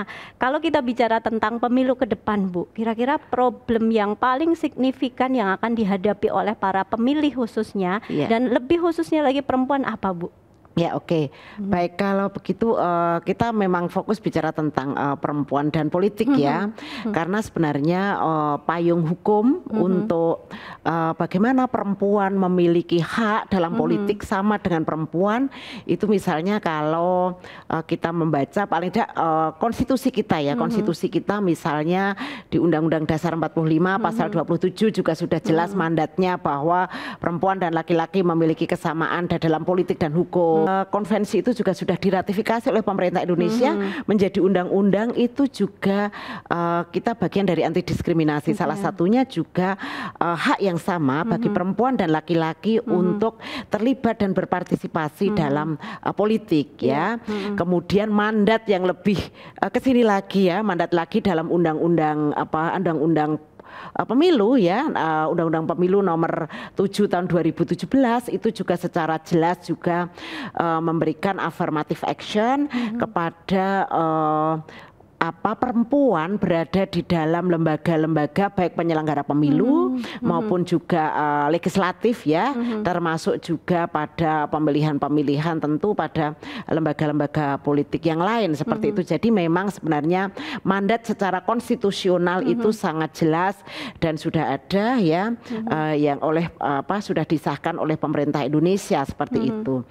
Nah, kalau kita bicara tentang pemilu ke depan, Bu, kira-kira problem yang paling signifikan yang akan dihadapi oleh para pemilih khususnya yeah. dan lebih khususnya lagi perempuan apa, Bu? Ya oke, okay. hmm. baik kalau begitu uh, kita memang fokus bicara tentang uh, perempuan dan politik hmm. ya, hmm. hmm. karena sebenarnya uh, payung hukum hmm. hmm. untuk uh, bagaimana perempuan memiliki hak dalam hmm, politik sama dengan perempuan itu misalnya kalau uh, kita membaca paling tidak uh, konstitusi kita ya, hmm. konstitusi kita misalnya di Undang-Undang Dasar 45 hmm. pasal 27 juga sudah jelas hmm. mandatnya bahwa perempuan dan laki-laki memiliki kesamaan dalam politik dan hukum. Hmm Eh, konvensi itu juga sudah diratifikasi oleh pemerintah Indonesia hmm menjadi undang-undang itu juga uh, kita bagian dari anti diskriminasi. Okay. Salah satunya juga uh, hak yang sama bagi hmm perempuan dan laki-laki hmm untuk terlibat dan berpartisipasi hmm dalam uh, politik iya. ya. hmm Kemudian mandat yang lebih uh, ke lagi ya, mandat lagi dalam undang-undang apa undang-undang uh, pemilu ya undang eh, Undang-Undang Pemilu nomor 7 tahun 2017 itu juga secara jelas juga uh, memberikan affirmative action mm -hmm. kepada uh, apa perempuan berada di dalam lembaga-lembaga baik penyelenggara pemilu hmm. hmm. maupun juga uh, legislatif ya hmm, hmm. termasuk juga pada pemilihan-pemilihan tentu pada lembaga-lembaga politik yang lain seperti hmm. hmm. itu jadi memang sebenarnya mandat secara konstitusional hmm. itu sangat jelas dan sudah ada ya hmm. uh, yang oleh apa sudah disahkan oleh pemerintah Indonesia seperti hmm. itu